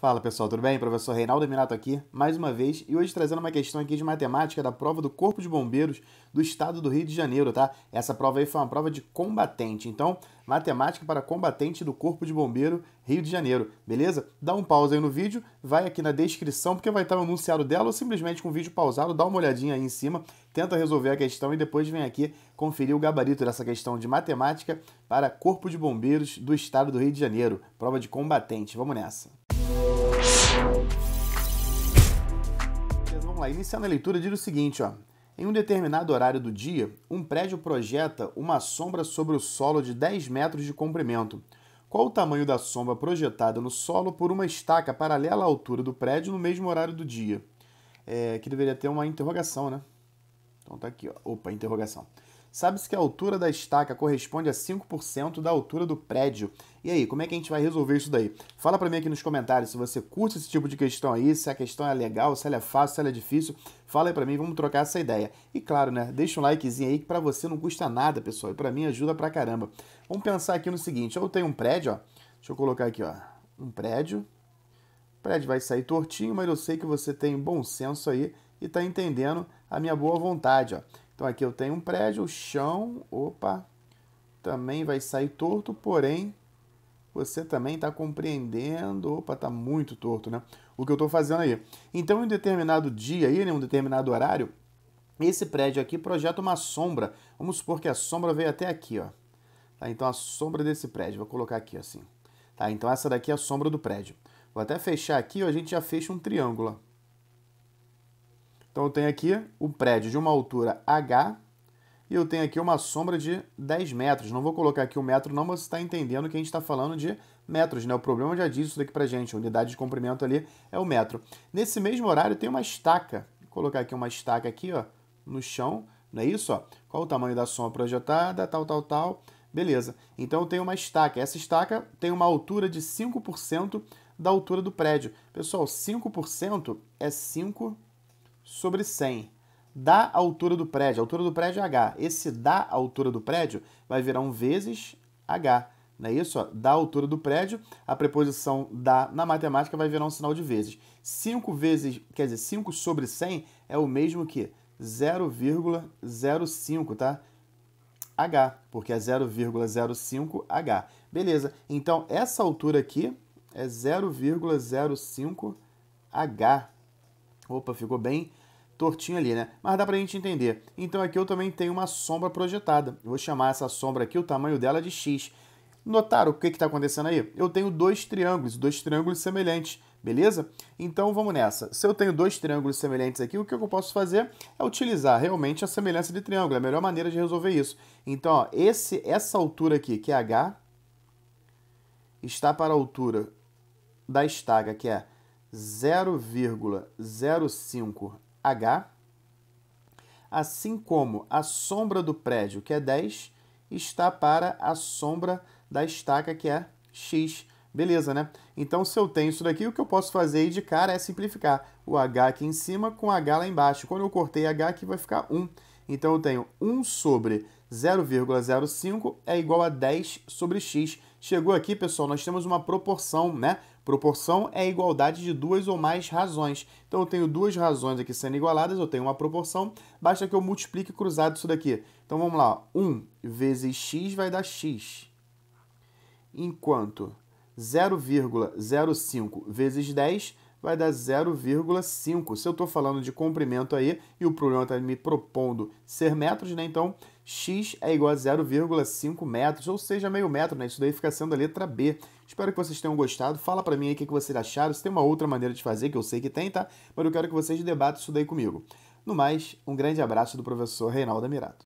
Fala pessoal, tudo bem? Professor Reinaldo Minato aqui, mais uma vez, e hoje trazendo uma questão aqui de matemática da prova do Corpo de Bombeiros do Estado do Rio de Janeiro, tá? Essa prova aí foi uma prova de combatente, então, matemática para combatente do Corpo de Bombeiro Rio de Janeiro, beleza? Dá um pause aí no vídeo, vai aqui na descrição, porque vai estar o enunciado dela, ou simplesmente com o vídeo pausado, dá uma olhadinha aí em cima, tenta resolver a questão e depois vem aqui conferir o gabarito dessa questão de matemática para Corpo de Bombeiros do Estado do Rio de Janeiro, prova de combatente, vamos nessa! Vamos lá, iniciando a leitura, diz o seguinte, ó. Em um determinado horário do dia, um prédio projeta uma sombra sobre o solo de 10 metros de comprimento. Qual o tamanho da sombra projetada no solo por uma estaca paralela à altura do prédio no mesmo horário do dia? É, que deveria ter uma interrogação, né? Então tá aqui, ó. Opa, interrogação. Sabe-se que a altura da estaca corresponde a 5% da altura do prédio. E aí, como é que a gente vai resolver isso daí? Fala para mim aqui nos comentários se você curte esse tipo de questão aí, se a questão é legal, se ela é fácil, se ela é difícil. Fala aí para mim, vamos trocar essa ideia. E claro, né, deixa um likezinho aí que para você não custa nada, pessoal, e para mim ajuda pra caramba. Vamos pensar aqui no seguinte, eu tenho um prédio, ó. Deixa eu colocar aqui, ó, um prédio. O prédio vai sair tortinho, mas eu sei que você tem bom senso aí e está entendendo a minha boa vontade, ó. Então aqui eu tenho um prédio, o chão, opa, também vai sair torto, porém você também está compreendendo, opa, está muito torto, né? O que eu estou fazendo aí. Então, em um determinado dia aí, em né, um determinado horário, esse prédio aqui projeta uma sombra. Vamos supor que a sombra veio até aqui, ó. Tá? Então, a sombra desse prédio, vou colocar aqui assim. Tá? Então, essa daqui é a sombra do prédio. Vou até fechar aqui, ó, a gente já fecha um triângulo. Então eu tenho aqui o prédio de uma altura H e eu tenho aqui uma sombra de 10 metros. Não vou colocar aqui o um metro não, mas você está entendendo que a gente está falando de metros, né? O problema já diz isso daqui para gente, a unidade de comprimento ali é o metro. Nesse mesmo horário tem uma estaca. Vou colocar aqui uma estaca aqui, ó, no chão, não é isso, ó? Qual o tamanho da sombra projetada, tal, tal, tal. Beleza. Então eu tenho uma estaca. Essa estaca tem uma altura de 5% da altura do prédio. Pessoal, 5% é 5 sobre 100 da altura do prédio. A altura do prédio é H. Esse da altura do prédio vai virar um vezes H. Não é isso? dá Da altura do prédio, a preposição da na matemática vai virar um sinal de vezes. 5 vezes, quer dizer, 5 sobre 100 é o mesmo que 0,05, tá? H, porque é 0,05 H. Beleza, então essa altura aqui é 0,05 H. Opa, ficou bem tortinho ali, né? Mas dá pra gente entender. Então aqui eu também tenho uma sombra projetada. vou chamar essa sombra aqui, o tamanho dela é de X. Notaram o que está acontecendo aí? Eu tenho dois triângulos, dois triângulos semelhantes, beleza? Então vamos nessa. Se eu tenho dois triângulos semelhantes aqui, o que eu posso fazer é utilizar realmente a semelhança de triângulo, é a melhor maneira de resolver isso. Então, ó, esse, essa altura aqui, que é H, está para a altura da estaca, que é 0,05 H, assim como a sombra do prédio, que é 10, está para a sombra da estaca, que é X. Beleza, né? Então, se eu tenho isso daqui, o que eu posso fazer aí de cara é simplificar o H aqui em cima com H lá embaixo. Quando eu cortei H aqui, vai ficar 1. Então, eu tenho 1 sobre 0,05 é igual a 10 sobre x. Chegou aqui, pessoal, nós temos uma proporção, né? Proporção é a igualdade de duas ou mais razões. Então, eu tenho duas razões aqui sendo igualadas, eu tenho uma proporção, basta que eu multiplique cruzado isso daqui. Então, vamos lá, 1 vezes x vai dar x, enquanto 0,05 vezes 10 vai dar 0,5. Se eu estou falando de comprimento aí e o problema está me propondo ser metros, né? Então, x é igual a 0,5 metros, ou seja, meio metro, né? Isso daí fica sendo a letra B. Espero que vocês tenham gostado. Fala para mim aí o que vocês acharam, se tem uma outra maneira de fazer, que eu sei que tem, tá? Mas eu quero que vocês debatam isso daí comigo. No mais, um grande abraço do professor Reinaldo Mirato.